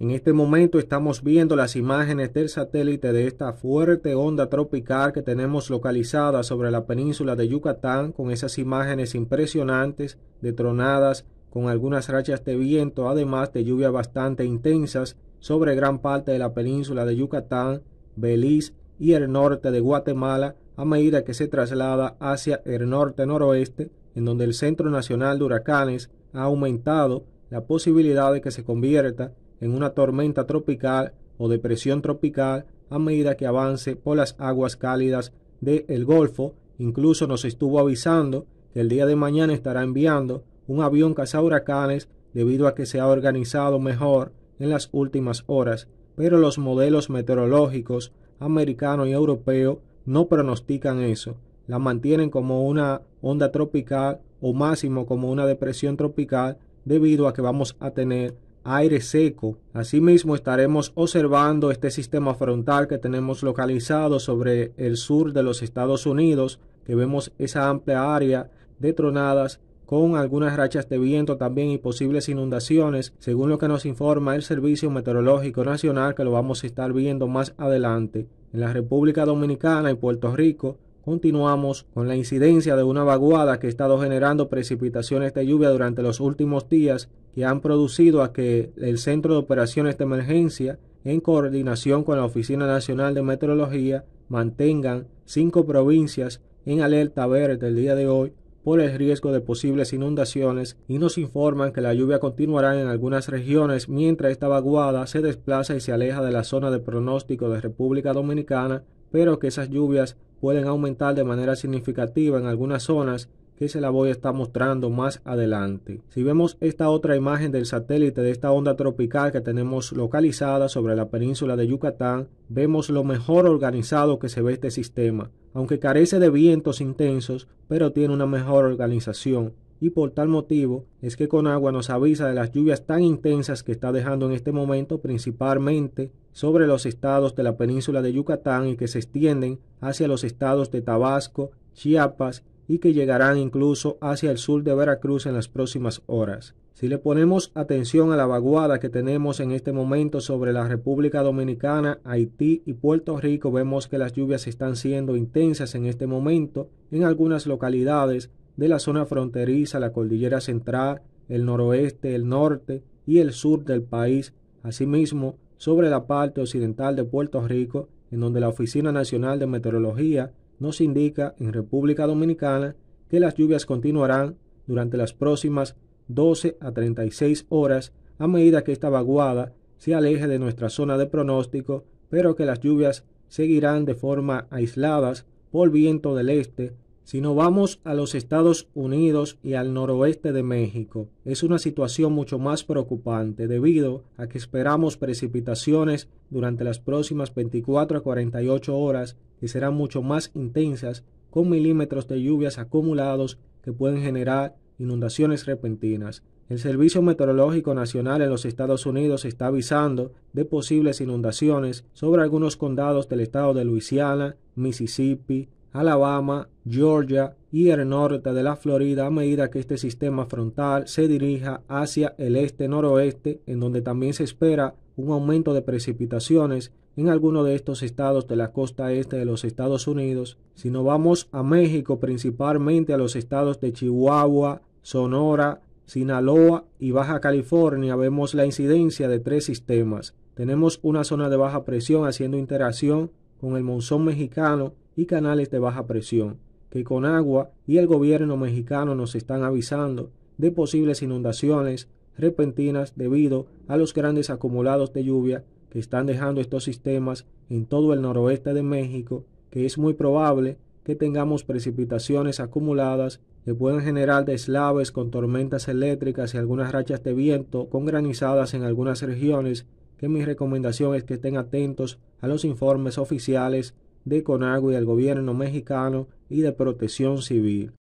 En este momento estamos viendo las imágenes del satélite de esta fuerte onda tropical que tenemos localizada sobre la península de Yucatán con esas imágenes impresionantes de tronadas con algunas rachas de viento además de lluvias bastante intensas sobre gran parte de la península de Yucatán, Belice y el norte de Guatemala a medida que se traslada hacia el norte-noroeste en donde el Centro Nacional de Huracanes ha aumentado la posibilidad de que se convierta en una tormenta tropical o depresión tropical a medida que avance por las aguas cálidas de el Golfo. Incluso nos estuvo avisando que el día de mañana estará enviando un avión huracanes debido a que se ha organizado mejor en las últimas horas, pero los modelos meteorológicos americano y europeo no pronostican eso. La mantienen como una onda tropical o máximo como una depresión tropical debido a que vamos a tener aire seco. Asimismo, estaremos observando este sistema frontal que tenemos localizado sobre el sur de los Estados Unidos, que vemos esa amplia área de tronadas con algunas rachas de viento también y posibles inundaciones, según lo que nos informa el Servicio Meteorológico Nacional, que lo vamos a estar viendo más adelante. En la República Dominicana y Puerto Rico Continuamos con la incidencia de una vaguada que ha estado generando precipitaciones de lluvia durante los últimos días que han producido a que el Centro de Operaciones de Emergencia, en coordinación con la Oficina Nacional de Meteorología, mantengan cinco provincias en alerta verde el día de hoy por el riesgo de posibles inundaciones y nos informan que la lluvia continuará en algunas regiones mientras esta vaguada se desplaza y se aleja de la zona de pronóstico de República Dominicana pero que esas lluvias pueden aumentar de manera significativa en algunas zonas que se la voy a estar mostrando más adelante. Si vemos esta otra imagen del satélite de esta onda tropical que tenemos localizada sobre la península de Yucatán, vemos lo mejor organizado que se ve este sistema, aunque carece de vientos intensos, pero tiene una mejor organización. Y por tal motivo es que con agua nos avisa de las lluvias tan intensas que está dejando en este momento, principalmente sobre los estados de la península de Yucatán y que se extienden hacia los estados de Tabasco, Chiapas y que llegarán incluso hacia el sur de Veracruz en las próximas horas. Si le ponemos atención a la vaguada que tenemos en este momento sobre la República Dominicana, Haití y Puerto Rico, vemos que las lluvias están siendo intensas en este momento en algunas localidades de la zona fronteriza, la cordillera central, el noroeste, el norte y el sur del país. Asimismo, sobre la parte occidental de Puerto Rico, en donde la Oficina Nacional de Meteorología nos indica en República Dominicana que las lluvias continuarán durante las próximas 12 a 36 horas a medida que esta vaguada se aleje de nuestra zona de pronóstico, pero que las lluvias seguirán de forma aisladas por viento del este si nos vamos a los Estados Unidos y al noroeste de México, es una situación mucho más preocupante debido a que esperamos precipitaciones durante las próximas 24 a 48 horas que serán mucho más intensas con milímetros de lluvias acumulados que pueden generar inundaciones repentinas. El Servicio Meteorológico Nacional en los Estados Unidos está avisando de posibles inundaciones sobre algunos condados del estado de Luisiana, Mississippi, Alabama, Georgia y el norte de la Florida a medida que este sistema frontal se dirija hacia el este-noroeste, en donde también se espera un aumento de precipitaciones en algunos de estos estados de la costa este de los Estados Unidos. Si nos vamos a México, principalmente a los estados de Chihuahua, Sonora, Sinaloa y Baja California, vemos la incidencia de tres sistemas. Tenemos una zona de baja presión haciendo interacción con el monzón mexicano y canales de baja presión, que con agua y el gobierno mexicano nos están avisando de posibles inundaciones repentinas debido a los grandes acumulados de lluvia que están dejando estos sistemas en todo el noroeste de México, que es muy probable que tengamos precipitaciones acumuladas que pueden generar deslaves con tormentas eléctricas y algunas rachas de viento con granizadas en algunas regiones, que mi recomendación es que estén atentos a los informes oficiales de Conagua y al gobierno mexicano y de protección civil